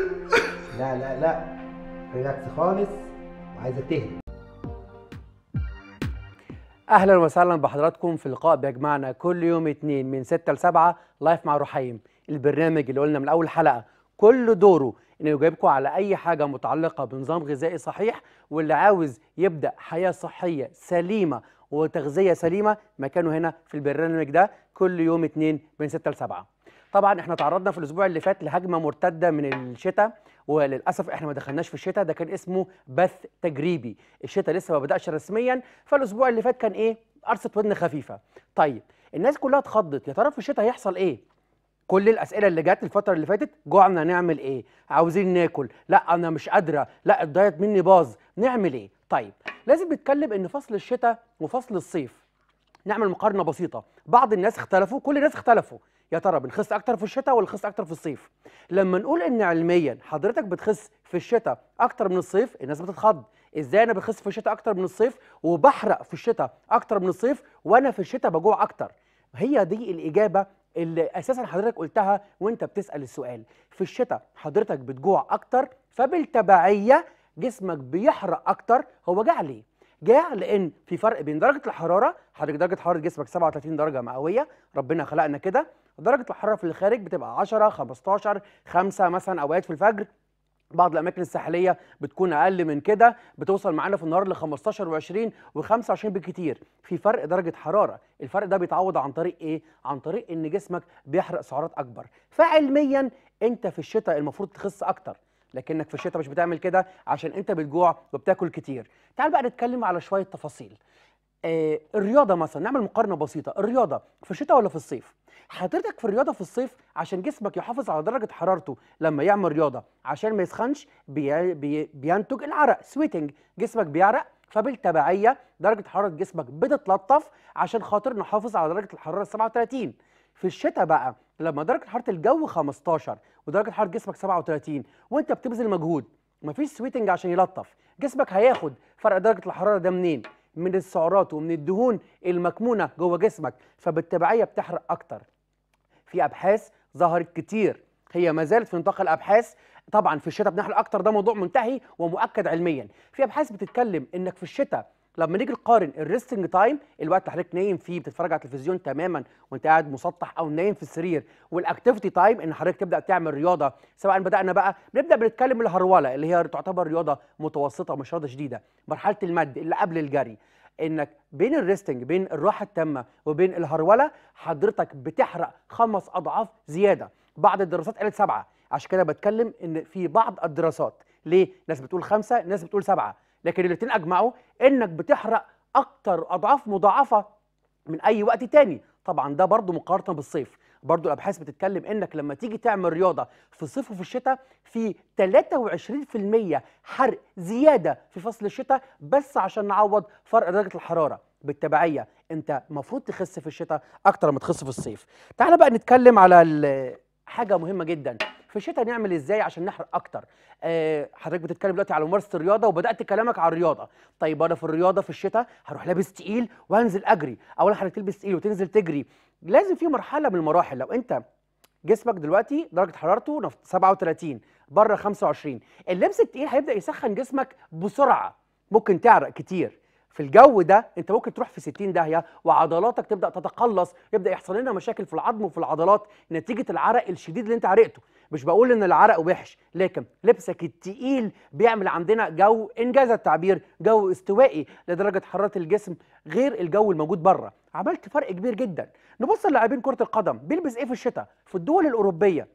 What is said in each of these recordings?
لا لا لا ريلاكس خالص وعايزه تهدى اهلا وسهلا بحضراتكم في لقاء بيجمعنا كل يوم اثنين من 6 ل 7 لايف مع رحيم البرنامج اللي قلنا من اول حلقه كل دوره انه يجاوبكم على اي حاجه متعلقه بنظام غذائي صحيح واللي عاوز يبدا حياه صحيه سليمه وتغذيه سليمه مكانه هنا في البرنامج ده كل يوم اثنين من 6 ل 7 طبعا احنا تعرضنا في الاسبوع اللي فات لهجمه مرتده من الشتاء وللاسف احنا ما دخلناش في الشتاء ده كان اسمه بث تجريبي الشتاء لسه ما بداش رسميا فالاسبوع اللي فات كان ايه قرصه ودن خفيفه طيب الناس كلها اتخضت يا ترى في الشتاء هيحصل ايه كل الاسئله اللي جت الفتره اللي فاتت جوعنا نعمل ايه عاوزين ناكل لا انا مش قادره لا الدايت مني باظ نعمل ايه طيب لازم نتكلم ان فصل الشتاء وفصل الصيف نعمل مقارنه بسيطه بعض الناس اختلفوا كل الناس اختلفوا يا ترى بنخس اكتر في الشتاء ولا نخس اكتر في الصيف لما نقول ان علميا حضرتك بتخس في الشتاء اكتر من الصيف الناس بتتخض ازاي انا بخس في الشتاء اكتر من الصيف وبحرق في الشتاء اكتر من الصيف وانا في الشتاء بجوع اكتر هي دي الاجابه اللي اساسا حضرتك قلتها وانت بتسال السؤال في الشتاء حضرتك بتجوع اكتر فبالتبعيه جسمك بيحرق اكتر هو جعلي جاع لان في فرق بين درجه الحراره حضرتك درجه حراره جسمك 37 درجه مئويه ربنا خلقنا كده درجه الحراره في الخارج بتبقى 10 15 5 مثلا اوقات في الفجر بعض الاماكن الساحليه بتكون اقل من كده بتوصل معانا في النهار ل 15 و20 و25 بالكتير في فرق درجه حراره الفرق ده بيتعوض عن طريق ايه عن طريق ان جسمك بيحرق سعرات اكبر فعلميا انت في الشتاء المفروض تخس اكتر لكنك في الشتاء مش بتعمل كده عشان انت بتجوع وبتاكل كتير تعال بقى نتكلم على شويه تفاصيل آه الرياضه مثلا نعمل مقارنه بسيطه الرياضه في الشتاء ولا في الصيف حضرتك في الرياضه في الصيف عشان جسمك يحافظ على درجه حرارته لما يعمل رياضه عشان ما يسخنش بي... بي... بينتج العرق سويتنج جسمك بيعرق فبالتبعيه درجه حراره جسمك بتتلطف عشان خاطر نحافظ على درجه الحراره 37 في الشتاء بقى لما درجه حراره الجو 15 ودرجه حراره جسمك 37 وانت بتبذل مجهود مفيش سويتنج عشان يلطف جسمك هياخد فرق درجه الحراره ده منين من السعرات ومن الدهون المكمونه جوه جسمك فبالتبعيه بتحرق اكتر في ابحاث ظهرت كتير هي ما زالت في نطاق الابحاث طبعا في الشتاء بنحرق اكتر ده موضوع منتهي ومؤكد علميا في ابحاث بتتكلم انك في الشتاء لما نيجي نقارن الريستنج تايم الوقت اللي حضرتك نايم فيه بتتفرج على التلفزيون تماما وانت قاعد مسطح او نايم في السرير والاكتيفيتي تايم ان حضرتك تبدا تعمل رياضه سواء بدانا بقى بنبدا بنتكلم الهروله اللي هي تعتبر رياضه متوسطه ومش رياضه شديده مرحله المد اللي قبل الجري انك بين الريستنج بين الراحه التامه وبين الهروله حضرتك بتحرق خمس اضعاف زياده بعض الدراسات قالت سبعه عشان كده بتكلم ان في بعض الدراسات ليه ناس بتقول خمسه ناس بتقول سبعه لكن الاثنين اجمعوا انك بتحرق اكتر اضعاف مضاعفه من اي وقت تاني طبعا ده برضو مقارنه بالصيف برضو الابحاث بتتكلم انك لما تيجي تعمل رياضه في الصيف وفي الشتاء في 23% حرق زياده في فصل الشتاء بس عشان نعوض فرق درجه الحراره بالتبعيه انت المفروض تخس في الشتاء اكتر ما تخس في الصيف تعال بقى نتكلم على حاجه مهمه جدا في الشتاء نعمل ازاي عشان نحرق اكتر آه حضرتك بتتكلم دلوقتي على ممارسه الرياضه وبدات كلامك على الرياضه طيب انا في الرياضه في الشتاء هروح لابس تقيل وهنزل اجري اولا حضرتك تلبس تقيل وتنزل تجري لازم في مرحله من المراحل لو انت جسمك دلوقتي درجه حرارته 37 بره 25 اللبس التقيل هيبدا يسخن جسمك بسرعه ممكن تعرق كتير في الجو ده انت ممكن تروح في 60 داهيه وعضلاتك تبدا تتقلص يبدا يحصل لنا مشاكل في العظم وفي العضلات نتيجه العرق الشديد اللي انت عرقته مش بقول ان العرق وحش لكن لبسك التقيل بيعمل عندنا جو انجاز التعبير جو استوائي لدرجه حراره الجسم غير الجو الموجود بره عملت فرق كبير جدا نبص للاعبين كره القدم بيلبس ايه في الشتاء في الدول الاوروبيه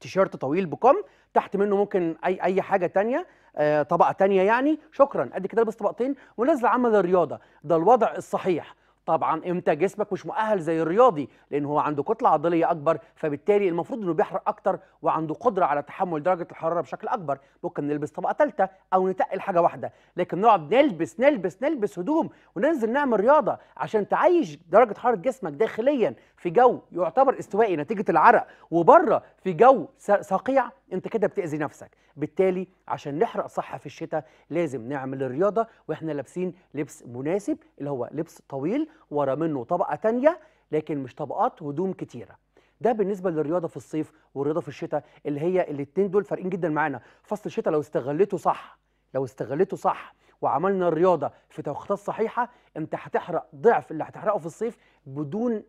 تيشيرت طويل بكم تحت منه ممكن اي اي حاجه تانية آه، طبقه تانية يعني شكرا قد كده لابس طبقتين ونازل عمل الرياضه ده الوضع الصحيح طبعا امتى جسمك مش مؤهل زي الرياضي لان هو عنده كتله عضليه اكبر فبالتالي المفروض انه بيحرق اكتر وعنده قدره على تحمل درجه الحراره بشكل اكبر ممكن نلبس طبقه ثالثه او نتقل حاجه واحده لكن نقعد نلبس نلبس نلبس هدوم وننزل نعمل رياضه عشان تعيش درجه حراره جسمك داخليا في جو يعتبر استوائي نتيجه العرق وبره في جو صقيع انت كده بتاذي نفسك بالتالي عشان نحرق صح في الشتاء لازم نعمل الرياضه واحنا لابسين لبس مناسب اللي هو لبس طويل ورا منه طبقه تانية لكن مش طبقات هدوم كتيره ده بالنسبه للرياضه في الصيف والرياضه في الشتاء اللي هي الاثنين دول فارقين جدا معانا فصل الشتاء لو استغلته صح لو استغلته صح وعملنا الرياضه في توقيتات صحيحه انت هتحرق ضعف اللي هتحرقه في الصيف بدون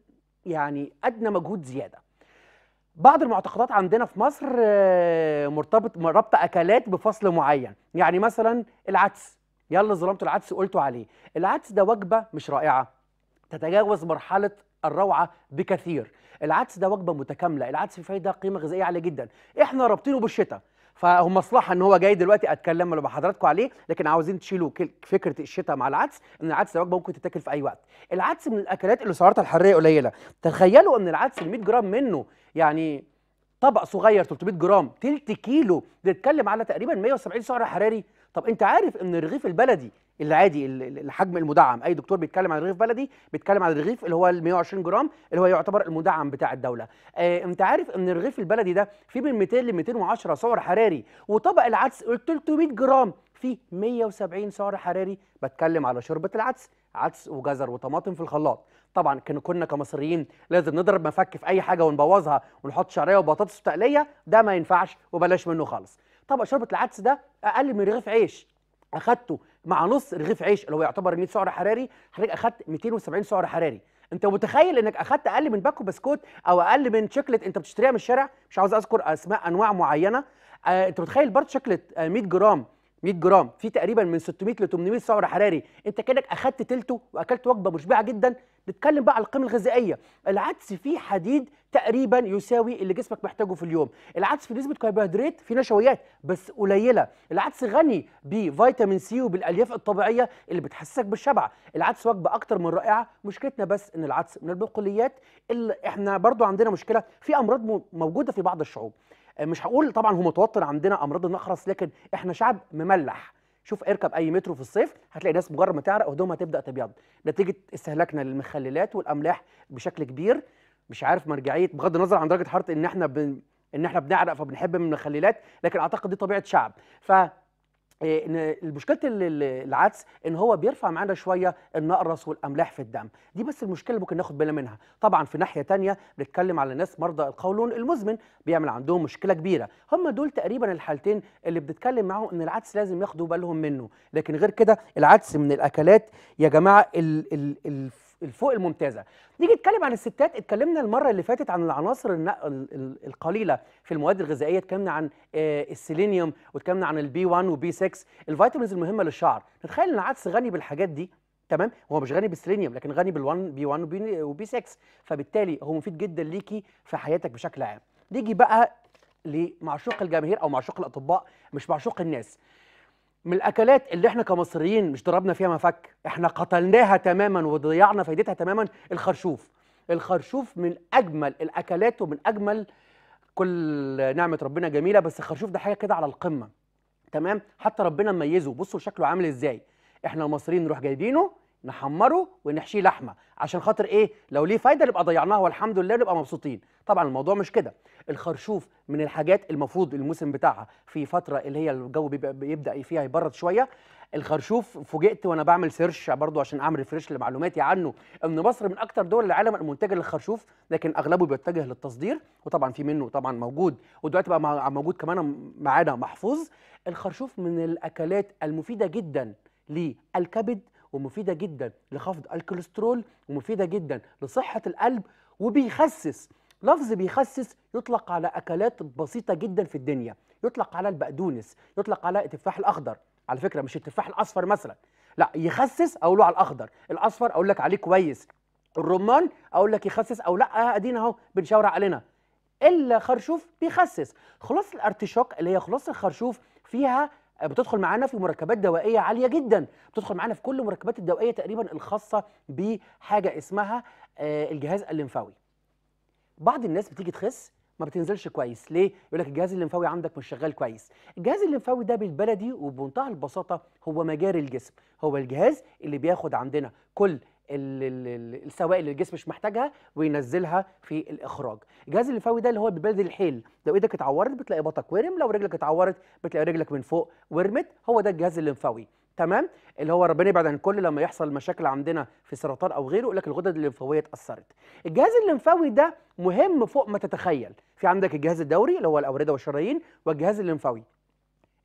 يعني ادنى مجهود زياده بعض المعتقدات عندنا في مصر آه، مرتبط ربط اكلات بفصل معين يعني مثلا العدس يلا ظلمت العدس قلتوا عليه العدس ده وجبه مش رائعه تتجاوز مرحله الروعه بكثير العدس ده وجبه متكامله العدس فيه فايده قيمه غذائيه عاليه جدا احنا رابطينه بالشتاء فهم مصلحه ان هو جاي دلوقتي اتكلم مع حضراتكم عليه لكن عاوزين تشيلوا فكره الشتاء مع العدس ان العدس ده وجبه ممكن تتاكل في اي وقت العدس من الاكلات اللي سعراتها الحراريه قليله تخيلوا ان العدس ال 100 جرام منه يعني طبق صغير 300 جرام تلت كيلو بنتكلم على تقريبا 170 سعر حراري طب انت عارف ان الرغيف البلدي العادي الحجم المدعم اي دكتور بيتكلم عن رغيف بلدي بيتكلم عن الرغيف اللي هو ال 120 جرام اللي هو يعتبر المدعم بتاع الدوله آه انت عارف ان الرغيف البلدي ده فيه من 200 ل 210 سعر حراري وطبق العدس 300 جرام فيه 170 سعر حراري بتكلم على شوربه العدس عدس وجزر وطماطم في الخلاط طبعا كنا كمصريين لازم نضرب مفك في اي حاجه ونبوظها ونحط شعريه وبطاطس وتقليه ده ما ينفعش وبلاش منه خالص طبق شوربه العدس ده اقل من رغيف عيش اخدته مع نص رغيف عيش اللي هو يعتبر 100 سعر حراري حضرتك اخدت 270 سعر حراري انت متخيل انك اخدت اقل من باكو بسكوت او اقل من شوكليت انت بتشتريها من الشارع مش عاوز اذكر اسماء انواع معينه آه، انت متخيل برضه شوكليت 100 آه، جرام 100 جرام في تقريبا من 600 ل 800 سعر حراري انت كانك اخدت تلته واكلت وجبه مشبعه جدا نتكلم بقى على القيمه الغذائيه العدس فيه حديد تقريبا يساوي اللي جسمك محتاجه في اليوم العدس في نسبه كربوهيدرات في نشويات بس قليله العدس غني بفيتامين سي وبالالياف الطبيعيه اللي بتحسسك بالشبع العدس وجبه اكتر من رائعه مشكلتنا بس ان العدس من البقوليات اللي احنا برضو عندنا مشكله في امراض موجوده في بعض الشعوب مش هقول طبعا هو متوتر عندنا امراض النقرس لكن احنا شعب مملح شوف اركب إيه اي مترو في الصيف هتلاقي ناس مجرد ما تعرق هدومها تبدا تبيض نتيجه استهلاكنا للمخللات والاملاح بشكل كبير مش عارف مرجعيه بغض النظر عن درجه حراره ان احنا بن... ان احنا بنعرق فبنحب من المخللات لكن اعتقد دي طبيعه شعب ف آه، ان مشكله العدس ان هو بيرفع معانا شويه النقرس والاملاح في الدم دي بس المشكله اللي ممكن ناخد بالنا منها طبعا في ناحيه تانية بنتكلم على ناس مرضى القولون المزمن بيعمل عندهم مشكله كبيره هم دول تقريبا الحالتين اللي بنتكلم معاهم ان العدس لازم ياخدوا بالهم منه لكن غير كده العدس من الاكلات يا جماعه الـ الـ الفوق الممتازه نيجي نتكلم عن الستات اتكلمنا المره اللي فاتت عن العناصر القليله في المواد الغذائيه اتكلمنا عن آه، السيلينيوم واتكلمنا عن البي 1 وبي 6 الفيتامينز المهمه للشعر نتخيل ان العدس غني بالحاجات دي تمام هو مش غني بالسيلينيوم لكن غني بال1 بي 1 وبي 6 فبالتالي هو مفيد جدا ليكي في حياتك بشكل عام نيجي بقى لمعشوق الجماهير او معشوق الاطباء مش معشوق الناس من الاكلات اللي احنا كمصريين مش ضربنا فيها مفك احنا قتلناها تماما وضيعنا فايدتها تماما الخرشوف الخرشوف من اجمل الاكلات ومن اجمل كل نعمه ربنا جميله بس الخرشوف ده حاجه كده على القمه تمام حتى ربنا مميزه بصوا شكله عامل ازاي احنا المصريين نروح جايبينه نحمره ونحشيه لحمه عشان خاطر ايه لو ليه فايده نبقى ضيعناها والحمد لله نبقى مبسوطين طبعا الموضوع مش كده الخرشوف من الحاجات المفروض الموسم بتاعها في فتره اللي هي الجو بيبدا فيها يبرد شويه الخرشوف فوجئت وانا بعمل سيرش برضو عشان اعمل ريفريش لمعلوماتي عنه ان مصر من اكتر دول العالم المنتجه للخرشوف لكن اغلبه بيتجه للتصدير وطبعا في منه طبعا موجود ودلوقتي بقى موجود كمان معانا محفوظ الخرشوف من الاكلات المفيده جدا للكبد ومفيده جدا لخفض الكوليسترول ومفيده جدا لصحه القلب وبيخسس لفظ بيخسس يطلق على اكلات بسيطه جدا في الدنيا يطلق على البقدونس يطلق على التفاح الاخضر على فكره مش التفاح الاصفر مثلا لا يخسس اقول له على الاخضر الاصفر اقول لك عليه كويس الرمان اقول لك يخسس او لا آه، ادينا اهو بنشاور علينا الخرشوف بيخسس خلاص الارتشوك اللي هي خلاص الخرشوف فيها بتدخل معانا في مركبات دوائيه عاليه جدا بتدخل معانا في كل المركبات الدوائيه تقريبا الخاصه بحاجه اسمها آه، الجهاز الليمفاوي بعض الناس بتيجي تخس ما بتنزلش كويس ليه يقول لك الجهاز الليمفاوي عندك مش شغال كويس الجهاز الليمفاوي ده بالبلدي وبمنتهى البساطه هو مجاري الجسم هو الجهاز اللي بياخد عندنا كل السوائل اللي الجسم مش محتاجها وينزلها في الاخراج الجهاز الليمفاوي ده اللي هو بيبلد الحيل لو ايدك اتعورت بتلاقي بطك ورم لو رجلك اتعورت بتلاقي رجلك من فوق ورمت هو ده الجهاز الليمفاوي تمام اللي هو ربنا يبعد عن كل لما يحصل مشاكل عندنا في سرطان او غيره يقول لك الغدد الليمفاويه اتاثرت الجهاز الليمفاوي ده مهم فوق ما تتخيل في عندك الجهاز الدوري اللي هو الاورده والشرايين والجهاز الليمفاوي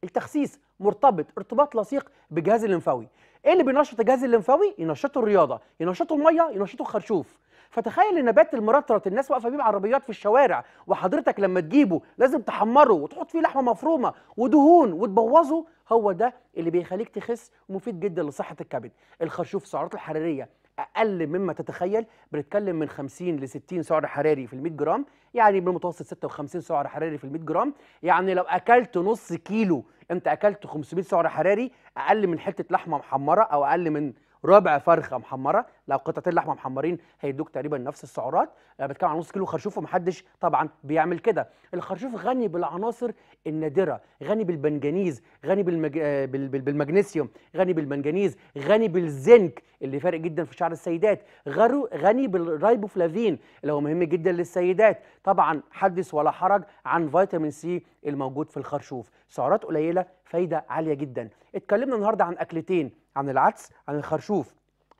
التخسيس مرتبط ارتباط لصيق بالجهاز الليمفاوي ايه اللي بينشط الجهاز الليمفاوي ينشطه الرياضه ينشطه الميه ينشطه الخرشوف فتخيل النبات المرطرط الناس واقفه بيه بعربيات في الشوارع وحضرتك لما تجيبه لازم تحمره وتحط فيه لحمه مفرومه ودهون وتبوظه هو ده اللي بيخليك تخس ومفيد جدا لصحه الكبد الخرشوف سعرات الحراريه اقل مما تتخيل بنتكلم من 50 ل 60 سعر حراري في ال 100 جرام يعني بالمتوسط 56 سعر حراري في ال 100 جرام يعني لو اكلت نص كيلو انت اكلت 500 سعر حراري اقل من حته لحمه محمره او اقل من ربع فرخه محمره لو قطعتين لحمه محمرين هيدوك تقريبا نفس السعرات آه، بتكلم عن نص كيلو خرشوف ومحدش طبعا بيعمل كده الخرشوف غني بالعناصر النادره غني بالبنجانيز غني بالمج... آه، بالمغنيسيوم غني بالمنجنيز غني بالزنك اللي فارق جدا في شعر السيدات غرو... غني بالرايبوفلافين اللي هو مهم جدا للسيدات طبعا حدث ولا حرج عن فيتامين سي الموجود في الخرشوف سعرات قليله فايده عاليه جدا اتكلمنا النهارده عن اكلتين عن العدس عن الخرشوف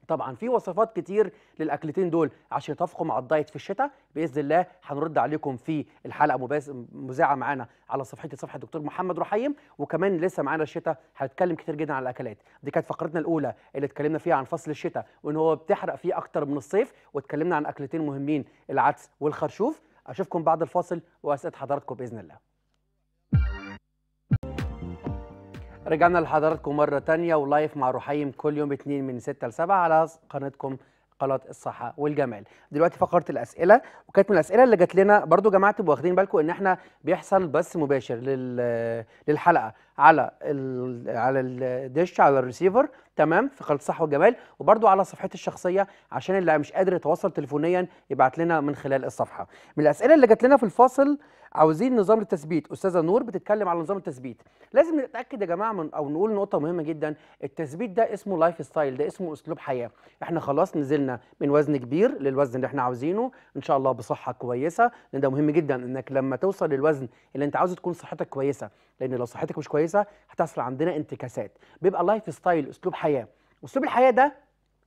طبعا في وصفات كتير للاكلتين دول عشان يتفقوا مع الدايت في الشتاء باذن الله هنرد عليكم في الحلقه مذاعه معانا على صفحتي صفحه الدكتور محمد رحيم وكمان لسه معانا الشتاء هنتكلم كتير جدا على الاكلات دي كانت فقرتنا الاولى اللي اتكلمنا فيها عن فصل الشتاء وان هو بتحرق فيه اكتر من الصيف واتكلمنا عن اكلتين مهمين العدس والخرشوف اشوفكم بعد الفاصل واسئله حضراتكم باذن الله رجعنا لحضراتكم مرة تانية ولايف مع روحيم كل يوم اتنين من ستة لسبعة على قناتكم قناة الصحة والجمال دلوقتي فقرة الأسئلة وكانت من الأسئلة اللي جات لنا برضو جماعة تبقوا واخدين بالكم إن إحنا بيحصل بث مباشر لل... للحلقة على ال... على الدش على الريسيفر تمام في قناة الصحة والجمال وبرضو على صفحتي الشخصية عشان اللي مش قادر يتواصل تليفونيا يبعت لنا من خلال الصفحة من الأسئلة اللي جات لنا في الفاصل عاوزين نظام التثبيت استاذه نور بتتكلم على نظام التثبيت لازم نتاكد يا جماعه من او نقول نقطه مهمه جدا التثبيت ده اسمه لايف ستايل ده اسمه اسلوب حياه احنا خلاص نزلنا من وزن كبير للوزن اللي احنا عاوزينه ان شاء الله بصحه كويسه لان ده مهم جدا انك لما توصل للوزن اللي انت عاوزه تكون صحتك كويسه لان لو صحتك مش كويسه هتحصل عندنا انتكاسات بيبقى لايف ستايل اسلوب حياه اسلوب الحياه ده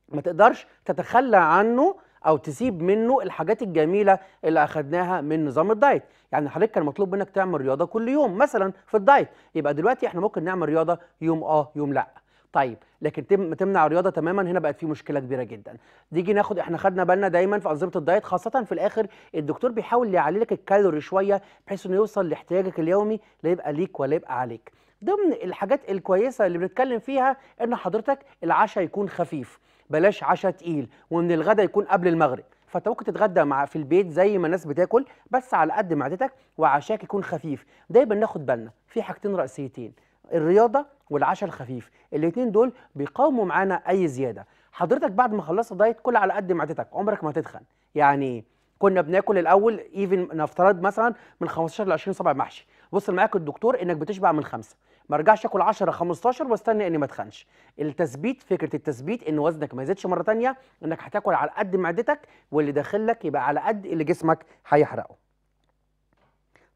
ما تقدرش تتخلى عنه او تسيب منه الحاجات الجميله اللي اخدناها من نظام الدايت يعني حضرتك كان مطلوب منك تعمل رياضه كل يوم مثلا في الدايت يبقى دلوقتي احنا ممكن نعمل رياضه يوم اه يوم لا طيب لكن تم تمنع الرياضه تماما هنا بقت في مشكله كبيره جدا نيجي ناخد احنا خدنا بالنا دايما في انظمه الدايت خاصه في الاخر الدكتور بيحاول يعلي لك الكالوري شويه بحيث انه يوصل لاحتياجك اليومي لا يبقى ليك ولا يبقى عليك ضمن الحاجات الكويسه اللي بنتكلم فيها ان حضرتك العشاء يكون خفيف بلاش عشاء تقيل وان الغدا يكون قبل المغرب فانت ممكن تتغدى مع في البيت زي ما الناس بتاكل بس على قد معدتك وعشاك يكون خفيف دايما ناخد بالنا في حاجتين رئيسيتين الرياضه والعشاء الخفيف الاثنين دول بيقاوموا معانا اي زياده حضرتك بعد ما خلصت دايت كل على قد معدتك عمرك ما هتتخن يعني كنا بناكل الاول ايفن نفترض مثلا من 15 ل 20 صبع محشي وصل معاك الدكتور انك بتشبع من خمسه ما ارجعش اكل 10 15 واستنى اني ما اتخنش التثبيت فكره التثبيت ان وزنك ما يزيدش مره ثانيه انك هتاكل على قد معدتك واللي داخل لك يبقى على قد اللي جسمك هيحرقه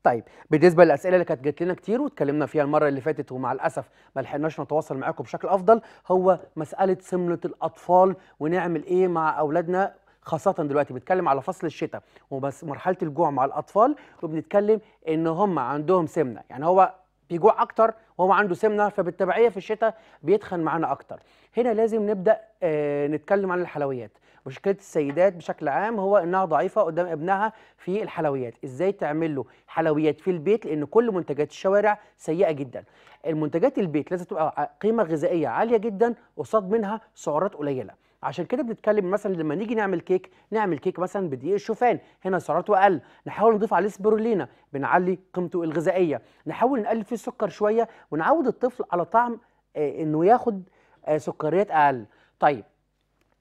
طيب بالنسبه للاسئله اللي كانت جات لنا كتير واتكلمنا فيها المره اللي فاتت ومع الاسف ما لحقناش نتواصل معاكم بشكل افضل هو مساله سمنه الاطفال ونعمل ايه مع اولادنا خاصة دلوقتي بنتكلم على فصل الشتاء وبس مرحلة الجوع مع الأطفال وبنتكلم إن هم عندهم سمنة يعني هو بيجوع اكتر وهو عنده سمنه فبالتبعيه في الشتاء بيتخن معانا اكتر هنا لازم نبدا آه، نتكلم عن الحلويات مشكله السيدات بشكل عام هو انها ضعيفه قدام ابنها في الحلويات ازاي تعمل له حلويات في البيت لان كل منتجات الشوارع سيئه جدا المنتجات البيت لازم تبقى قيمه غذائيه عاليه جدا قصاد منها سعرات قليله عشان كده بنتكلم مثلا لما نيجي نعمل كيك نعمل كيك مثلا بدقيق الشوفان هنا سعراته اقل نحاول نضيف عليه سبيرولينا بنعلي قيمته الغذائيه نحاول نقلل فيه السكر شويه ونعود الطفل على طعم آه، انه ياخد آه، سكريات اقل طيب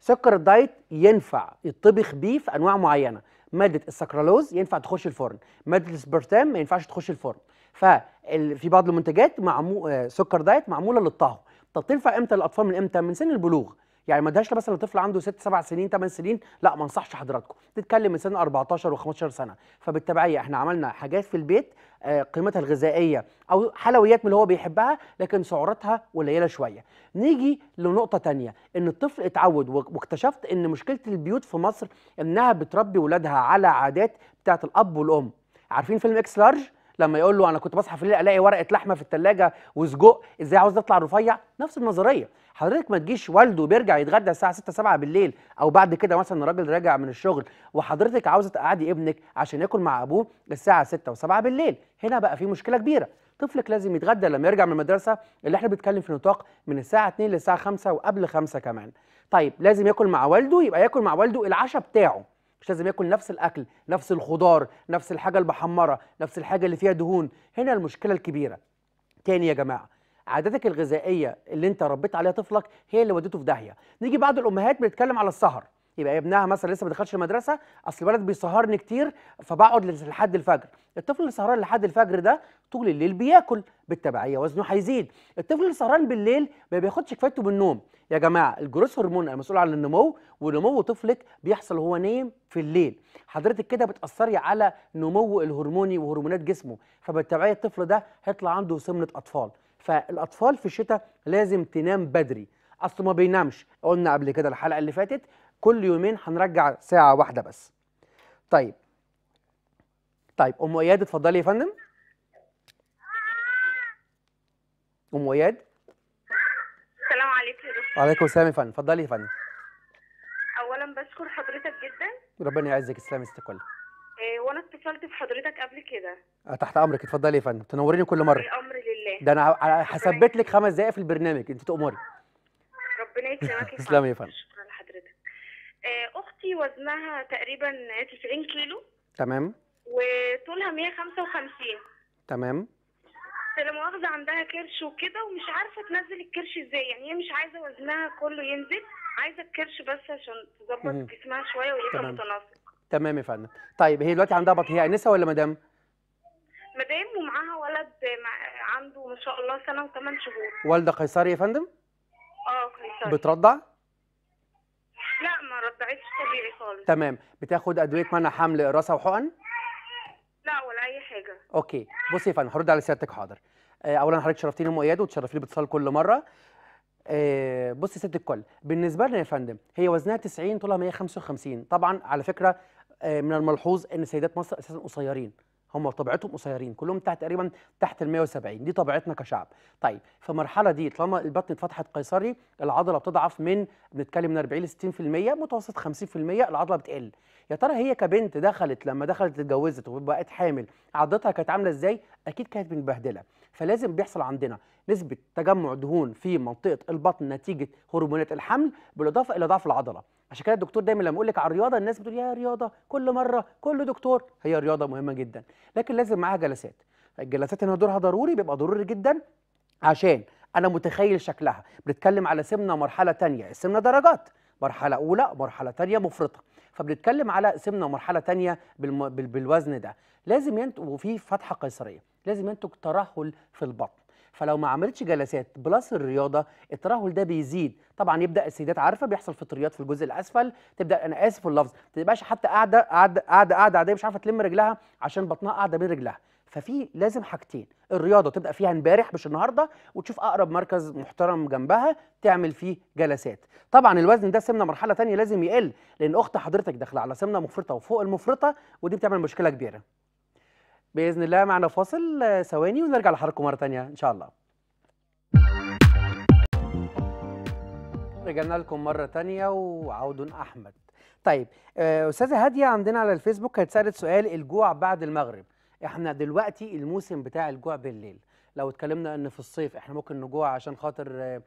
سكر الدايت ينفع يطبخ بيه في انواع معينه ماده السكرالوز ينفع تخش الفرن ماده السبرتام ما ينفعش تخش الفرن ففي بعض المنتجات معمو... آه، سكر دايت معموله للطهو طب تنفع امتى للاطفال من امتى من سن البلوغ يعني ما ادهاش مثلا طفل عنده 6 7 سنين 8 سنين لا ما انصحش حضراتكم تتكلم من سن 14 و15 سنه فبالتبعيه احنا عملنا حاجات في البيت آه، قيمتها الغذائيه او حلويات من اللي هو بيحبها لكن سعراتها قليله شويه نيجي لنقطه تانية ان الطفل اتعود واكتشفت ان مشكله البيوت في مصر انها بتربي ولادها على عادات بتاعه الاب والام عارفين فيلم اكس لارج لما يقول له انا كنت بصحى في الليل الاقي ورقه لحمه في الثلاجه وسجق ازاي عاوز اطلع رفيع نفس النظريه حضرتك ما تجيش والده بيرجع يتغدى الساعه 6 7 بالليل او بعد كده مثلا راجل راجع من الشغل وحضرتك عاوزه تقعدي ابنك عشان ياكل مع ابوه الساعه 6 و7 بالليل هنا بقى في مشكله كبيره طفلك لازم يتغدى لما يرجع من المدرسه اللي احنا بنتكلم في نطاق من الساعه 2 للساعه 5 وقبل 5 كمان طيب لازم ياكل مع والده يبقى ياكل مع والده العشاء بتاعه مش لازم ياكل نفس الاكل نفس الخضار نفس الحاجه المحمره نفس الحاجه اللي فيها دهون هنا المشكله الكبيره تاني يا جماعه عاداتك الغذائيه اللي انت ربيت عليها طفلك هي اللي ودته في داهيه نيجي بعض الامهات بنتكلم على السهر يبقى ابنها مثلا لسه ما دخلش المدرسه اصل الولد بيسهرني كتير فبقعد لحد الفجر الطفل اللي سهران لحد الفجر ده طول الليل بياكل بالتبعيه وزنه هيزيد الطفل اللي سهران بالليل ما بياخدش كفايته بالنوم يا جماعه الجروث هرمون المسؤول عن النمو ونمو طفلك بيحصل وهو نايم في الليل حضرتك كده بتاثري على نمو الهرموني وهرمونات جسمه فبالتبعيه الطفل ده هيطلع عنده سمنه اطفال فالاطفال في الشتاء لازم تنام بدري اصله ما بينامش قلنا قبل كده الحلقه اللي فاتت كل يومين هنرجع ساعه واحده بس طيب طيب ام اياد اتفضلي يا فندم ام اياد السلام عليكم يا دكتور وعليكم السلام يا فندم اتفضلي يا فندم اولا بشكر حضرتك جدا ربنا يعزك السلام ست الكل. إيه، وانا اتصلت بحضرتك قبل كده آه، تحت امرك اتفضلي يا فندم تنوريني كل مره الامر لله ده انا هثبت لك خمس دقائق في البرنامج انت تؤمري ربنا يكرمك يا فندم تسلمي يا فندم آه، اختي وزنها تقريبا 90 كيلو تمام وطولها 155 تمام لا مؤاخذه عندها كرش وكده ومش عارفه تنزل الكرش ازاي يعني هي مش عايزه وزنها كله ينزل عايزه الكرش بس عشان تظبط جسمها شويه ويبقى متناسق تمام يا فندم طيب هي دلوقتي عندها بطن هي انسه ولا مدام مدام ومعاها ولد عنده ما شاء الله سنه وثمان شهور والده قيصري يا فندم اه قيصري بترضع بتبعدش طبيعي خالص تمام بتاخد ادويه منع حمل راسه وحقن لا ولا اي حاجه اوكي بصي يا فندم هرد على سيادتك حاضر آه، اولا حضرتك شرفتيني ام اياد وتشرفيني باتصال كل مره آه بصي ست الكل بالنسبه لنا يا فندم هي وزنها 90 طولها 155 طبعا على فكره آه، من الملحوظ ان سيدات مصر اساسا قصيرين هم طبيعتهم قصيرين كلهم تحت تقريبا تحت ال 170 دي طبيعتنا كشعب طيب في المرحله دي طالما البطن اتفتحت قيصري العضله بتضعف من بنتكلم من 40 ل 60% متوسط 50% العضله بتقل يا ترى هي كبنت دخلت لما دخلت اتجوزت وبقت حامل عضتها كانت عامله ازاي اكيد كانت متبهدله فلازم بيحصل عندنا نسبه تجمع دهون في منطقه البطن نتيجه هرمونات الحمل بالاضافه الى ضعف العضله عشان كده الدكتور دايما لما اقول لك على الرياضه الناس بتقول يا رياضه كل مره كل دكتور هي رياضه مهمه جدا لكن لازم معاها جلسات الجلسات هنا دورها ضروري بيبقى ضروري جدا عشان انا متخيل شكلها بنتكلم على سمنه مرحله ثانيه السمنه درجات مرحله اولى مرحله ثانيه مفرطه فبنتكلم على سمنه مرحله ثانيه بالم... بالوزن ده لازم ينتج وفي فتحه قيصريه لازم ينتج ترهل في البطن فلو ما عملتش جلسات بلس الرياضه الترهل ده بيزيد طبعا يبدا السيدات عارفه بيحصل فطريات في الجزء الاسفل تبدا انا اسف اللفظ ما تبقاش حتى قاعده قاعده قاعده قاعده عاديه مش عارفه تلم رجلها عشان بطنها قاعده بين رجلها ففي لازم حاجتين الرياضه تبدا فيها امبارح مش النهارده وتشوف اقرب مركز محترم جنبها تعمل فيه جلسات طبعا الوزن ده سمنه مرحله ثانيه لازم يقل لان اخت حضرتك داخله على سمنه مفرطه وفوق المفرطه ودي بتعمل مشكله كبيره باذن الله معنا فاصل ثواني ونرجع لحضراتكم مره ثانيه ان شاء الله رجعنا لكم مره ثانيه وعود احمد طيب آه، استاذه هاديه عندنا على الفيسبوك كانت سالت سؤال الجوع بعد المغرب احنا دلوقتي الموسم بتاع الجوع بالليل لو اتكلمنا ان في الصيف احنا ممكن نجوع عشان خاطر آه،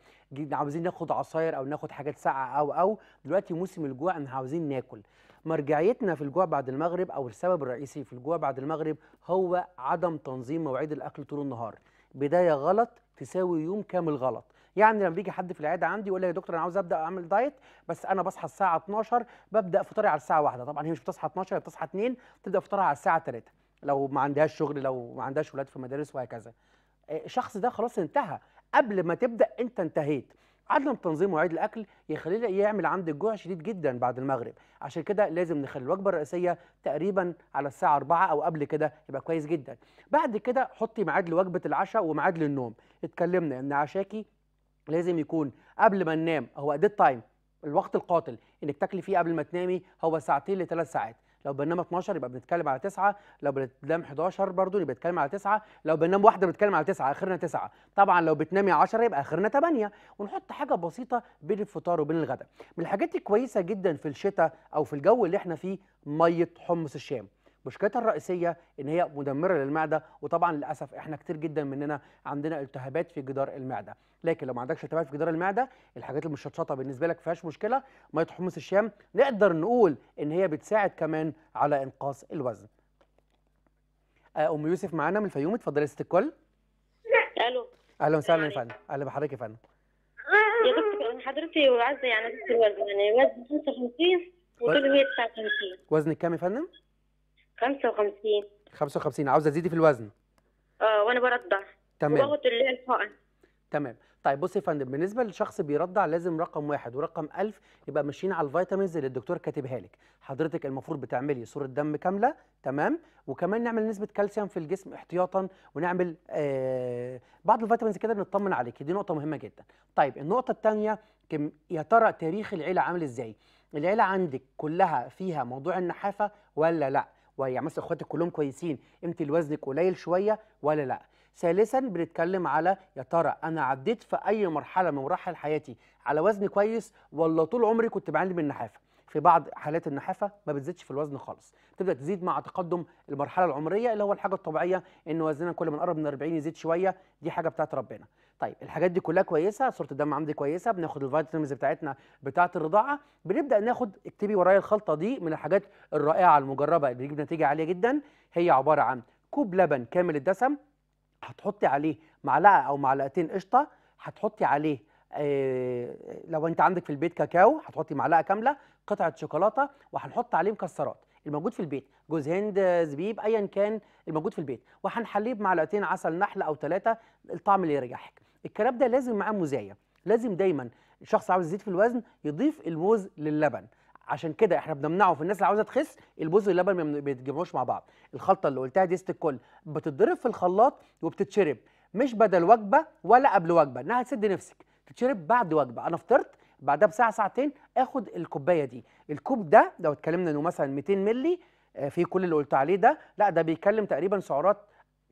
عاوزين ناخد عصاير او ناخد حاجات ساقعه او او دلوقتي موسم الجوع احنا عاوزين ناكل مرجعيتنا في الجوع بعد المغرب او السبب الرئيسي في الجوع بعد المغرب هو عدم تنظيم مواعيد الاكل طول النهار بدايه غلط تساوي يوم كامل غلط يعني لما بيجي حد في العياده عندي يقول لي يا دكتور انا عاوز ابدا اعمل دايت بس انا بصحى الساعه 12 ببدا فطاري على الساعه 1 طبعا هي مش بتصحى 12 هي بتصحى 2 تبدا فطارها على الساعه 3 لو ما عندهاش شغل لو ما عندهاش ولاد في المدارس وهكذا الشخص آه، ده خلاص انتهى قبل ما تبدا انت انتهيت عدم تنظيم مواعيد الاكل يخلينا يعمل عندك جوع شديد جدا بعد المغرب عشان كده لازم نخلي الوجبه الرئيسيه تقريبا على الساعه 4 او قبل كده يبقى كويس جدا بعد كده حطي ميعاد لوجبه العشاء وميعاد للنوم اتكلمنا ان عشاكي لازم يكون قبل ما ننام هو ديد تايم الوقت القاتل انك تاكلي فيه قبل ما تنامي هو ساعتين لثلاث ساعات لو بنام 12 يبقى بنتكلم على 9 لو بننام 11 برضو يبقى بنتكلم على 9 لو بننام واحده بنتكلم على 9 اخرنا 9 طبعا لو بتنامي 10 يبقى اخرنا 8 ونحط حاجه بسيطه بين الفطار وبين الغداء من الحاجات الكويسه جدا في الشتاء او في الجو اللي احنا فيه ميه حمص الشام مشكلتها الرئيسيه ان هي مدمره للمعده وطبعا للاسف احنا كتير جدا مننا عندنا التهابات في جدار المعده لكن لو ما عندكش التهابات في جدار المعده الحاجات المشطشطه بالنسبه لك فيهاش مشكله ميه حمص الشام نقدر نقول ان هي بتساعد كمان على انقاص الوزن آه، ام يوسف معانا من الفيوم اتفضلي يا ست الكل الو اهلا وسهلا يا فندم اهلا بحضرتك يا فندم يا دكتور حضرتي وعزه يعني الوزن يعني وزن 55 وطولي 159 وزنك كام يا فندم؟ 55 55 عاوزه تزيدي في الوزن اه وانا برضع تمام وباخد اللي هي الحقن تمام طيب بصي يا فندم بالنسبه للشخص بيرضع لازم رقم واحد ورقم 1000 يبقى ماشيين على الفيتامينز اللي الدكتور كاتبها لك حضرتك المفروض بتعملي صوره دم كامله تمام وكمان نعمل نسبه كالسيوم في الجسم احتياطا ونعمل آه بعض الفيتامينز كده بنطمن عليك دي نقطه مهمه جدا طيب النقطه الثانيه يا ترى تاريخ العيله عامل ازاي العيله عندك كلها فيها موضوع النحافه ولا لا وهي مثلا اخواتك كلهم كويسين انت الوزن قليل شويه ولا لا ثالثا بنتكلم على يا ترى انا عديت في اي مرحله من مراحل حياتي على وزن كويس ولا طول عمري كنت بعاني من النحافه في بعض حالات النحافه ما بتزيدش في الوزن خالص بتبدا تزيد مع تقدم المرحله العمريه اللي هو الحاجه الطبيعيه ان وزننا كل ما نقرب من 40 يزيد شويه دي حاجه بتاعت ربنا طيب الحاجات دي كلها كويسه صوره الدم عندي كويسه بناخد الفيتامينز بتاعتنا بتاعه الرضاعه بنبدا ناخد اكتبي ورايا الخلطه دي من الحاجات الرائعه المجربه اللي بتجيب نتيجه عاليه جدا هي عباره عن كوب لبن كامل الدسم هتحطي عليه معلقه او معلقتين قشطه هتحطي عليه آه، لو انت عندك في البيت كاكاو هتحطي معلقه كامله قطعه شوكولاته وهنحط عليه مكسرات الموجود في البيت جوز هند زبيب ايا كان الموجود في البيت وهنحليه بمعلقتين عسل نحل او ثلاثه الطعم اللي يريحك الكلام ده لازم معاه مزايا لازم دايما الشخص عاوز يزيد في الوزن يضيف الموز للبن عشان كده احنا بنمنعه في الناس اللي عاوزه تخس البوز واللبن ما بيتجمعوش مع بعض الخلطه اللي قلتها دي الكل بتتضرب في الخلاط وبتتشرب مش بدل وجبه ولا قبل وجبه انها هتسد نفسك تتشرب بعد وجبه انا فطرت بعدها بساعه ساعتين اخد الكوبايه دي الكوب ده لو اتكلمنا انه مثلا 200 مللي آه، في كل اللي قلت عليه ده لا ده بيتكلم تقريبا سعرات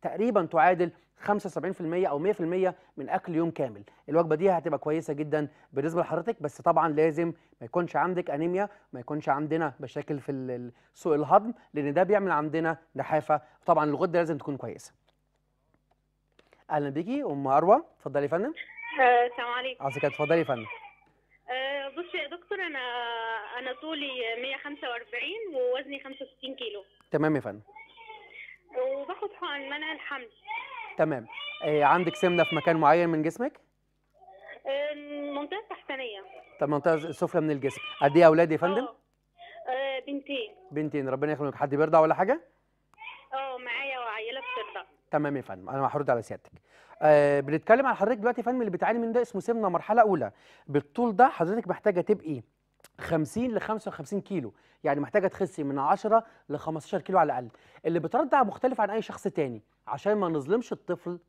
تقريبا تعادل 75% او 100% من اكل يوم كامل الوجبه دي هتبقى كويسه جدا بالنسبه لحضرتك بس طبعا لازم ما يكونش عندك انيميا ما يكونش عندنا مشاكل في سوء الهضم لان ده بيعمل عندنا نحافه طبعا الغده لازم تكون كويسه اهلا بيكي ام اروى اتفضلي يا فندم آه، السلام عليكم عايزك اتفضلي يا فندم آه، بصي يا دكتور انا انا طولي 145 ووزني 65 كيلو تمام يا فندم وباخد حقن منع الحمل تمام آه عندك سمنه في مكان معين من جسمك المنطقه آه، التحتانيه طب المنطقه السفلى من الجسم قد ايه اولاد يا فندم بنتين بنتين ربنا يخليك حد بيرضع ولا حاجه اه معايا وعيله بترضع تمام يا فندم انا محرود على سيادتك آه بنتكلم عن حضرتك دلوقتي فن اللي بتعاني من ده اسمه سمنه مرحله اولى بالطول ده حضرتك محتاجه تبقي 50 ل 55 كيلو يعني محتاجه تخسي من 10 ل 15 كيلو على الاقل اللي بترضع مختلف عن اي شخص تاني عشان ما نظلمش الطفل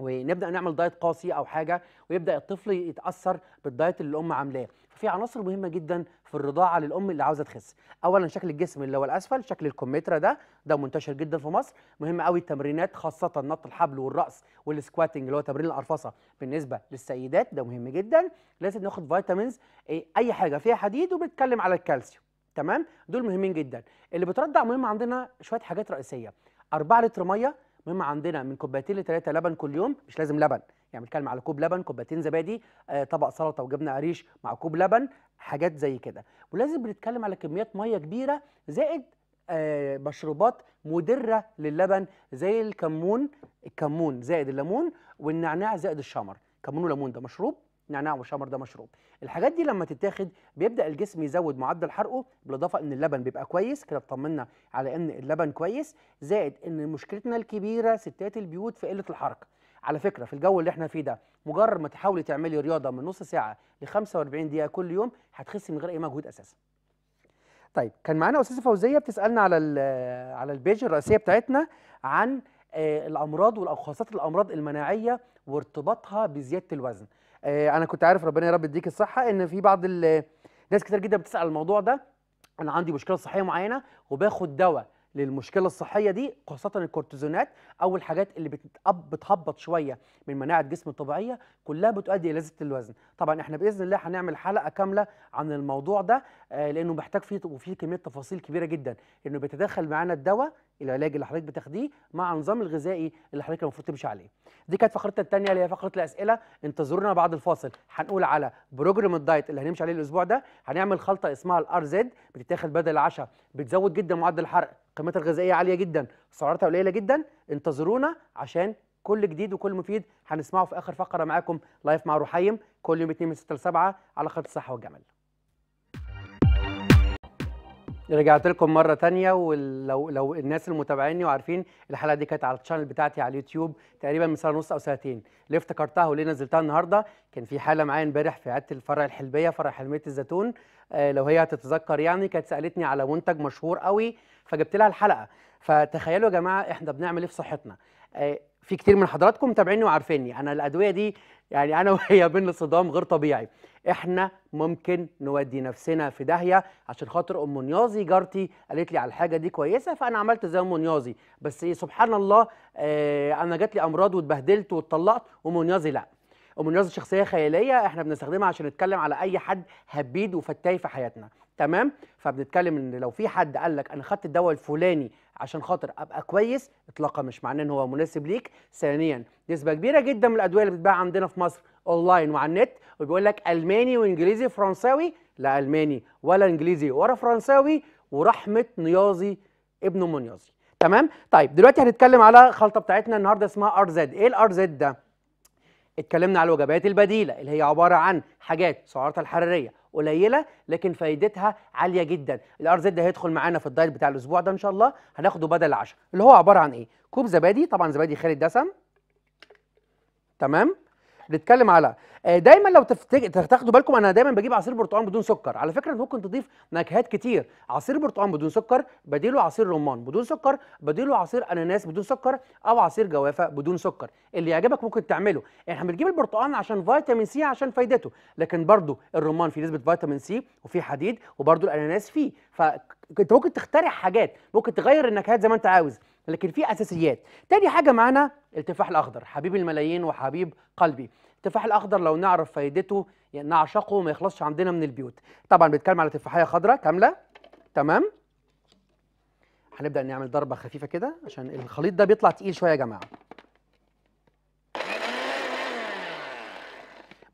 ونبدا نعمل دايت قاسي او حاجه ويبدا الطفل يتاثر بالدايت اللي الام عاملاه ففي عناصر مهمه جدا في الرضاعه للام اللي عاوزه تخس اولا شكل الجسم اللي هو الاسفل شكل الكمثرى ده ده منتشر جدا في مصر مهم قوي التمرينات خاصه نط الحبل والراس والسكواتنج اللي هو تمرين القرفصه بالنسبه للسيدات ده مهم جدا لازم ناخد فيتامينز إيه، اي حاجه فيها حديد وبنتكلم على الكالسيوم تمام دول مهمين جدا اللي بترضع مهم عندنا شويه حاجات رئيسيه 4 لتر ميه مما عندنا من كوبايتين لثلاثه لبن كل يوم مش لازم لبن يعني بنتكلم على كوب لبن كوبايتين زبادي آه، طبق سلطه وجبنه قريش مع كوب لبن حاجات زي كده ولازم بنتكلم على كميات ميه كبيره زائد آه، مشروبات مدره للبن زي الكمون الكمون زائد الليمون والنعناع زائد الشمر كمون وليمون ده مشروب نعناع وشمر ده مشروب الحاجات دي لما تتاخد بيبدا الجسم يزود معدل حرقه بالاضافه ان اللبن بيبقى كويس كده اطمنا على ان اللبن كويس زائد ان مشكلتنا الكبيره ستات البيوت في قله الحركه على فكره في الجو اللي احنا فيه ده مجرد ما تحاولي تعملي رياضه من نص ساعه ل 45 دقيقه كل يوم هتخسي من غير اي مجهود اساسا طيب كان معانا استاذه فوزيه بتسالنا على على البيج الرئيسيه بتاعتنا عن آه، الامراض والاخصائيات الامراض المناعيه وارتباطها بزياده الوزن آه، انا كنت عارف ربنا يا رب يديك الصحه ان في بعض الناس كتير جدا بتسال الموضوع ده انا عندي مشكله صحيه معينه وباخد دواء للمشكله الصحيه دي خاصه الكورتيزونات او الحاجات اللي بتهبط شويه من مناعه الجسم الطبيعيه كلها بتؤدي الى زياده الوزن طبعا احنا باذن الله هنعمل حلقه كامله عن الموضوع ده آه، لانه محتاج فيه وفيه كميه تفاصيل كبيره جدا انه بيتداخل معانا الدواء العلاج اللي حضرتك بتاخديه مع النظام الغذائي اللي حضرتك المفروض تمشي عليه دي كانت فقرتنا الثانيه اللي هي فقره الاسئله انتظرونا بعد الفاصل هنقول على بروجرام الدايت اللي هنمشي عليه الاسبوع ده هنعمل خلطه اسمها الار زد بتتاخد بدل العشاء بتزود جدا معدل الحرق قيمتها الغذائيه عاليه جدا سعراتها قليله جدا انتظرونا عشان كل جديد وكل مفيد هنسمعه في اخر فقره معاكم لايف مع روحيم كل يوم 2 من 6 ل 7 على خط الصحه والجمال رجعت لكم مره تانية ولو لو الناس المتابعيني وعارفين الحلقه دي كانت على القناه بتاعتي على اليوتيوب تقريبا من سنه ونص او سنتين ليه افتكرتها وليه نزلتها النهارده كان في حاله معايا امبارح في عياده الفرع الحلبيه فرع حلميه الزيتون آه لو هي هتتذكر يعني كانت سالتني على منتج مشهور قوي فجبت لها الحلقه فتخيلوا يا جماعه احنا بنعمل ايه في صحتنا آه في كتير من حضراتكم متابعيني وعارفيني انا الادويه دي يعني انا وهي بينا صدام غير طبيعي احنا ممكن نودي نفسنا في داهيه عشان خاطر ام نيازي جارتي قالت لي على الحاجه دي كويسه فانا عملت زي ام نيازي بس إيه سبحان الله آه انا جات لي امراض واتبهدلت واتطلقت وام نيازي لا ام نيازي شخصيه خياليه احنا بنستخدمها عشان نتكلم على اي حد هبيد وفتاي في حياتنا تمام فبنتكلم ان لو في حد قال لك انا خدت الدواء الفلاني عشان خاطر ابقى كويس اطلاقا مش معناه ان هو مناسب ليك ثانيا نسبه كبيره جدا من الادويه اللي بتتباع عندنا في مصر اونلاين وعلى النت وبيقول لك الماني وانجليزي فرنساوي لا الماني ولا انجليزي ولا فرنساوي ورحمه نيازي ابن منيازي تمام طيب دلوقتي هنتكلم على خلطه بتاعتنا النهارده اسمها ار زد ايه الار زد ده اتكلمنا على الوجبات البديله اللي هي عباره عن حاجات سعراتها الحراريه قليله لكن فايدتها عاليه جدا الار زد هيدخل معانا في الدايت بتاع الاسبوع ده ان شاء الله هناخده بدل العشاء اللي هو عباره عن ايه كوب زبادي طبعا زبادي خالي الدسم تمام نتكلم على آه، دايما لو تاخدوا بالكم انا دايما بجيب عصير برتقال بدون سكر على فكره ممكن تضيف نكهات كتير عصير برتقال بدون سكر بديله عصير رمان بدون سكر بديله عصير اناناس بدون سكر او عصير جوافه بدون سكر اللي يعجبك ممكن تعمله احنا يعني بنجيب البرتقال عشان فيتامين سي عشان فايدته لكن برضو الرمان فيه نسبه فيتامين سي وفيه حديد وبرضو الاناناس فيه فانت ممكن تخترع حاجات ممكن تغير النكهات زي ما انت عاوز لكن في اساسيات تاني حاجه معانا التفاح الاخضر حبيب الملايين وحبيب قلبي التفاح الاخضر لو نعرف فايدته يعني نعشقه ما يخلصش عندنا من البيوت طبعا بنتكلم على تفاحيه خضراء كامله تمام هنبدا نعمل ضربه خفيفه كده عشان الخليط ده بيطلع تقيل شويه يا جماعه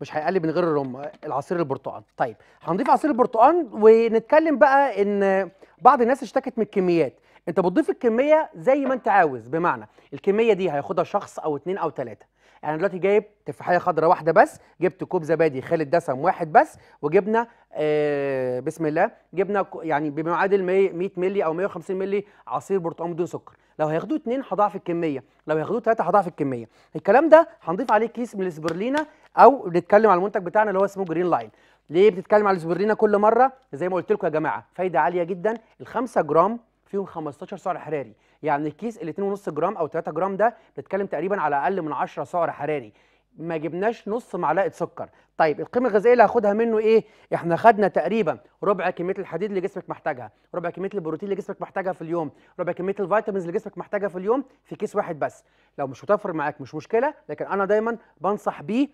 مش هيقلب من غير الرم العصير البرتقال طيب هنضيف عصير البرتقال ونتكلم بقى ان بعض الناس اشتكت من الكميات انت بتضيف الكميه زي ما انت عاوز بمعنى الكميه دي هياخدها شخص او اتنين او تلاته يعني دلوقتي جايب تفاحيه خضراء واحده بس جبت كوب زبادي خالي الدسم واحد بس وجبنا آه بسم الله جبنا يعني بما يعادل 100 ملي او 150 ملي عصير برتقال بدون سكر لو هياخدوه اتنين هضاعف الكميه لو هياخدوه تلاته هضاعف الكميه الكلام ده هنضيف عليه كيس من الاسبرلينا او بنتكلم على المنتج بتاعنا اللي هو اسمه جرين لاين ليه بتتكلم على الاسبرلينا كل مره زي ما قلت لكم يا جماعه فايده عاليه جدا ال 5 جرام فيهم 15 سعر حراري يعني الكيس ال 2.5 جرام او 3 جرام ده بنتكلم تقريبا على اقل من 10 سعر حراري ما جبناش نص معلقه سكر طيب القيمه الغذائيه اللي هاخدها منه ايه احنا خدنا تقريبا ربع كميه الحديد اللي جسمك محتاجها ربع كميه البروتين اللي جسمك محتاجها في اليوم ربع كميه الفيتامينز اللي جسمك محتاجها في اليوم في كيس واحد بس لو مش هتفرق معاك مش مشكله لكن انا دايما بنصح بيه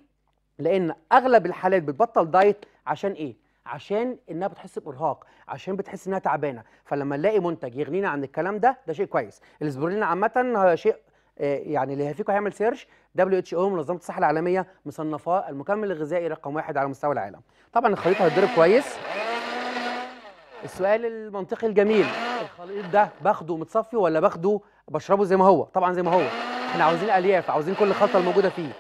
لان اغلب الحالات بتبطل دايت عشان ايه عشان انها بتحس بارهاق عشان بتحس انها تعبانه فلما نلاقي منتج يغنينا عن الكلام ده ده شيء كويس الاسبرين عامه شيء آه، يعني اللي هيفيكم هيعمل سيرش دبليو اتش او منظمه الصحه العالميه مصنفاه المكمل الغذائي رقم واحد على مستوى العالم طبعا الخليط هيتضرب كويس السؤال المنطقي الجميل الخليط ده باخده متصفي ولا باخده بشربه زي ما هو طبعا زي ما هو احنا عاوزين الياف عاوزين كل الخلطه الموجوده فيه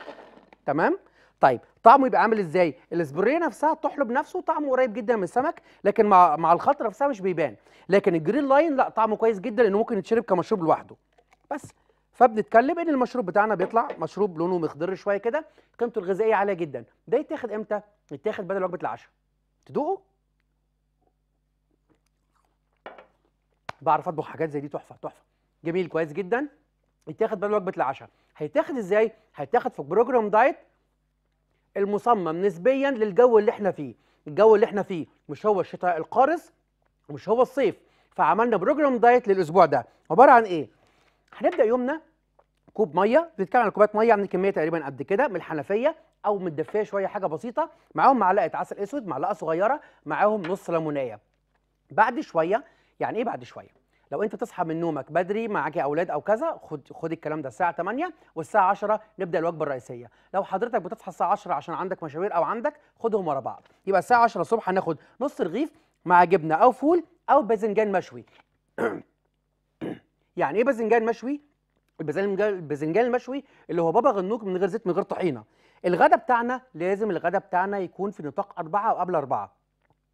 تمام طيب طعمه يبقى عامل ازاي الاسبريه نفسها الطحلب نفسه طعمه قريب جدا من السمك لكن مع مع الخلطه نفسها مش بيبان لكن الجرين لاين لا طعمه كويس جدا لانه ممكن يتشرب كمشروب لوحده بس فبنتكلم ان المشروب بتاعنا بيطلع مشروب لونه مخضر شويه كده قيمته الغذائيه عاليه جدا ده يتاخد امتى يتاخد بدل وجبه العشاء تدوقه بعرف اطبخ حاجات زي دي تحفه تحفه جميل كويس جدا يتاخد بدل وجبه العشاء هيتاخد ازاي هيتاخد في بروجرام دايت المصمم نسبيا للجو اللي احنا فيه الجو اللي احنا فيه مش هو الشتاء القارس ومش هو الصيف فعملنا بروجرام دايت للاسبوع ده عباره عن ايه هنبدا يومنا كوب ميه بنتكلم عن كوبات ميه عن يعني كميه تقريبا قد كده من الحنفيه او من الدفايه شويه حاجه بسيطه معاهم معلقه عسل اسود معلقه صغيره معاهم نص ليمونيه بعد شويه يعني ايه بعد شويه لو انت تصحى من نومك بدري معاك اولاد او كذا خد خد الكلام ده الساعه 8 والساعه 10 نبدا الوجبه الرئيسيه لو حضرتك بتصحى الساعه 10 عشان عندك مشاوير او عندك خدهم ورا بعض يبقى الساعه 10 الصبح هناخد نص رغيف مع جبنه او فول او باذنجان مشوي يعني ايه باذنجان مشوي الباذنجان المشوي اللي هو بابا غنوج من غير زيت من غير طحينه الغدا بتاعنا لازم الغدا بتاعنا يكون في نطاق أربعة أو قبل أربعة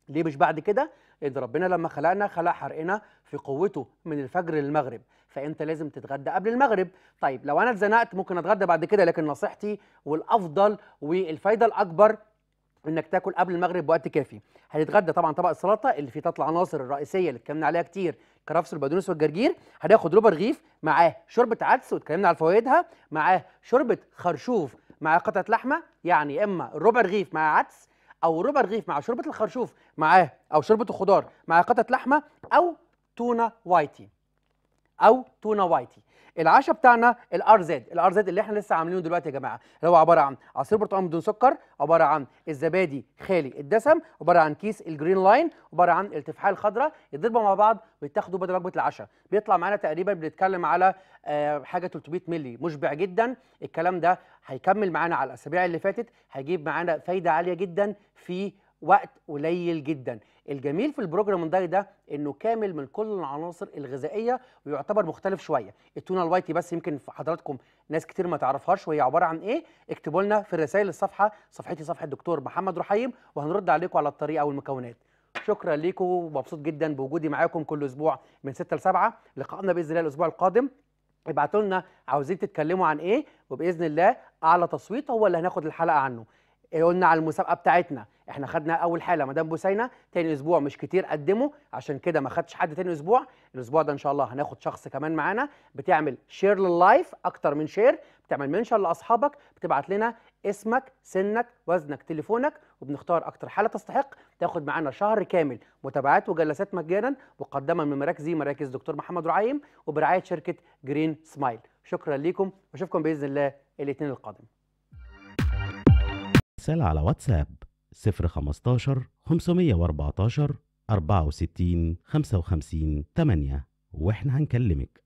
ليه مش بعد كده إذ ربنا لما خلقنا خلق حرقنا في قوته من الفجر للمغرب فأنت لازم تتغدى قبل المغرب طيب لو أنا اتزنقت ممكن أتغدى بعد كده لكن نصيحتي والأفضل والفايدة الأكبر انك تاكل قبل المغرب بوقت كافي هنتغدى طبعا طبق السلطه اللي فيه تطلع عناصر الرئيسيه اللي اتكلمنا عليها كتير كرفس البقدونس والجرجير هناخد ربع رغيف معاه شوربه عدس واتكلمنا على فوائدها معاه شوربه خرشوف مع قطعه لحمه يعني اما ربع رغيف مع عدس او ربع رغيف مع شوربه الخرشوف معاه او شوربه الخضار مع قطعه لحمه او تونه وايتي او تونه وايتي العشاء بتاعنا الار زد الار زد اللي احنا لسه عاملينه دلوقتي يا جماعه اللي هو عباره عن عصير برتقال بدون سكر عباره عن الزبادي خالي الدسم عباره عن كيس الجرين لاين عباره عن التفاحه الخضراء يتضربوا مع بعض ويتاخدوا بدل وجبه العشاء بيطلع معانا تقريبا بنتكلم على آه، حاجه 300 مللي مشبع جدا الكلام ده هيكمل معانا على الاسابيع اللي فاتت هيجيب معانا فايده عاليه جدا في وقت قليل جدا الجميل في البروجرام داي ده انه كامل من كل العناصر الغذائيه ويعتبر مختلف شويه التونه الوايتي بس يمكن حضراتكم ناس كتير ما تعرفهاش وهي عباره عن ايه اكتبوا لنا في الرسائل الصفحه صفحتي صفحه الدكتور محمد رحيم وهنرد عليكم على الطريقه والمكونات شكرا لكم ومبسوط جدا بوجودي معاكم كل اسبوع من 6 ل 7 لقائنا باذن الله الاسبوع القادم ابعتوا لنا عاوزين تتكلموا عن ايه وباذن الله اعلى تصويت هو اللي هناخد الحلقه عنه قلنا على المسابقه بتاعتنا احنا خدنا اول حاله مدام بوسينه تاني اسبوع مش كتير قدموا عشان كده ما خدش حد تاني اسبوع الاسبوع ده ان شاء الله هناخد شخص كمان معانا بتعمل شير لللايف اكتر من شير بتعمل منشن لاصحابك بتبعت لنا اسمك سنك وزنك تليفونك وبنختار اكتر حاله تستحق تاخد معانا شهر كامل متابعات وجلسات مجانا مقدمه من مراكزي مراكز دكتور محمد رعيم وبرعايه شركه جرين سمايل شكرا ليكم واشوفكم باذن الله الاثنين القادم رسالة على واتساب 015 514 64 55 8 واحنا هنكلمك